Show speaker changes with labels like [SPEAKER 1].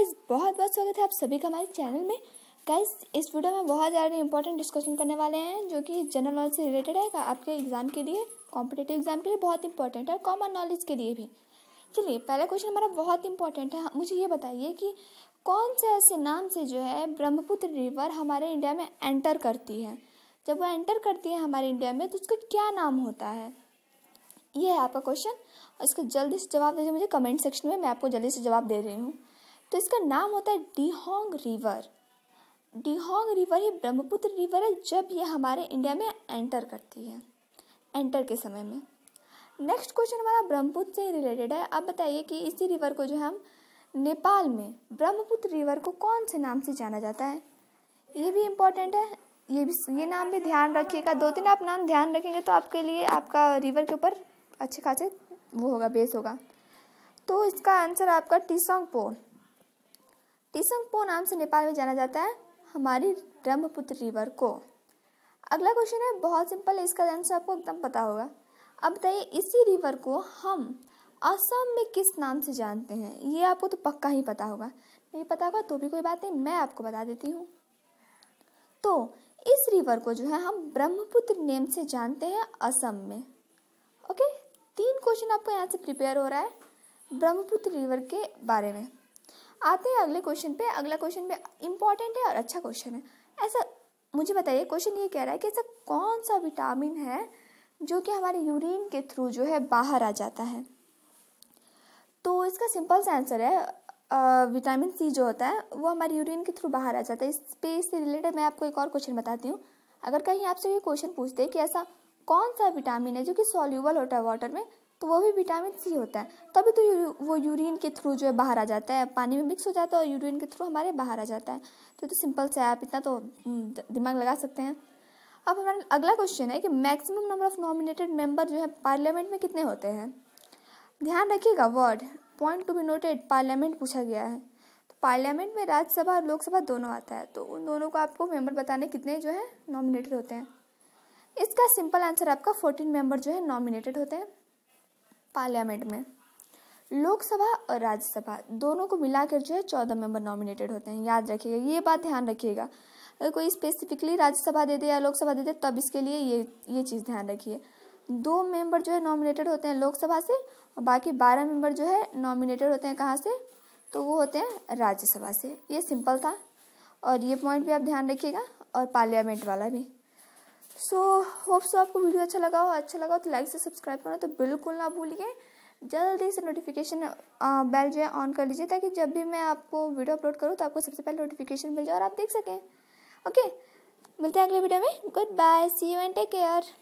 [SPEAKER 1] guys बहुत बहुत स्वागत है आप सभी का हमारे चैनल में गाइज इस वीडियो में बहुत ज़्यादा इंपॉर्टेंट डिस्कशन करने वाले हैं जो कि जनरल नॉलेज से रिलेटेड है आपके एग्जाम के लिए कॉम्पिटेटिव एग्जाम के लिए बहुत इंपॉर्टेंट है और कॉमन नॉलेज के लिए भी चलिए पहला क्वेश्चन हमारा बहुत इंपॉर्टेंट है मुझे ये बताइए कि कौन से ऐसे नाम से जो है ब्रह्मपुत्र रिवर हमारे इंडिया में एंटर करती है जब वो एंटर करती है हमारे इंडिया में तो उसका क्या नाम होता है ये है आपका क्वेश्चन और इसका जल्दी से जवाब दीजिए मुझे कमेंट सेक्शन में मैं आपको जल्दी से जवाब दे रही हूँ तो इसका नाम होता है डिहोंग रिवर डिहोंग रिवर ही ब्रह्मपुत्र रिवर है जब ये हमारे इंडिया में एंटर करती है एंटर के समय में नेक्स्ट क्वेश्चन हमारा ब्रह्मपुत्र से रिलेटेड है अब बताइए कि इसी रिवर को जो हम नेपाल में ब्रह्मपुत्र रिवर को कौन से नाम से जाना जाता है ये भी इम्पोर्टेंट है ये भी ये नाम भी ध्यान रखिएगा दो तीन आप नाम ध्यान रखेंगे तो आपके लिए आपका रिवर के ऊपर अच्छे खासे वो होगा बेस होगा तो इसका आंसर आपका टीसोंग पोल टिसंगपो नाम से नेपाल में जाना जाता है हमारी ब्रह्मपुत्र रिवर को अगला क्वेश्चन है बहुत सिंपल है इसका आंसर आपको एकदम पता होगा अब बताइए इसी रिवर को हम असम में किस नाम से जानते हैं ये आपको तो पक्का ही पता होगा नहीं पता होगा तो भी कोई बात नहीं मैं आपको बता देती हूँ तो इस रिवर को जो है हम ब्रह्मपुत्र नेम से जानते हैं असम में ओके तीन क्वेश्चन आपको यहाँ से प्रिपेयर हो रहा है ब्रह्मपुत्र रिवर के बारे में आते हैं अगले क्वेश्चन पे अगला क्वेश्चन भी इम्पॉर्टेंट है और अच्छा क्वेश्चन है ऐसा मुझे बताइए क्वेश्चन ये कह रहा है कि ऐसा कौन सा विटामिन है जो कि हमारे यूरिन के थ्रू जो है बाहर आ जाता है तो इसका सिंपल सा आंसर है विटामिन सी जो होता है वो हमारे यूरिन के थ्रू बाहर आ जाता है इस पे इससे रिलेटेड मैं आपको एक और क्वेश्चन बताती हूँ अगर कहीं आपसे ये क्वेश्चन पूछते हैं कि ऐसा कौन सा विटामिन है जो कि सॉल्यूबल होता है वाटर में तो वो भी विटामिन सी होता है तभी तो वो यूरिन के थ्रू जो है बाहर आ जाता है पानी में मिक्स हो जाता है और यूरिन के थ्रू हमारे बाहर आ जाता है तो तो सिंपल से आप इतना तो हम्म, दिमाग लगा सकते हैं अब हमारा अगला क्वेश्चन है कि maximum number of nominated member जो है पार्लियामेंट में कितने होते हैं ध्यान रखिएगा word point to be noted parliament पूछा गया है तो पार्लियामेंट में राज्यसभा और लोकसभा दोनों आता है तो उन दोनों को आपको मेंबर बताने कितने जो है नॉमिनेटेड होते हैं इसका सिंपल आंसर आपका फोर्टीन मेंबर जो है नॉमिनेटेड होते हैं पार्लियामेंट में लोकसभा और राज्यसभा दोनों को मिलाकर जो है चौदह मेंबर नॉमिनेटेड होते हैं याद रखिएगा ये बात ध्यान रखिएगा अगर कोई स्पेसिफिकली राज्यसभा दे दे या लोकसभा दे दे तब इसके लिए ये ये चीज़ ध्यान रखिए दो मेंबर जो है नॉमिनेटेड होते हैं लोकसभा से और बाकी बारह मेंबर जो है नॉमिनेटेड होते हैं कहाँ से तो वो होते हैं राज्यसभा से ये सिंपल था और ये पॉइंट भी आप ध्यान रखिएगा और पार्लियामेंट वाला भी सो होप सो आपको वीडियो अच्छा लगा हो अच्छा लगा हो तो लाइक से सब्सक्राइब करना तो बिल्कुल ना भूलिए जल्दी से नोटिफिकेशन बेल जो है ऑन कर लीजिए ताकि जब भी मैं आपको वीडियो अपलोड करूँ तो आपको सबसे पहले नोटिफिकेशन मिल जाए और आप देख सकें ओके मिलते हैं अगले वीडियो में good bye see you and take care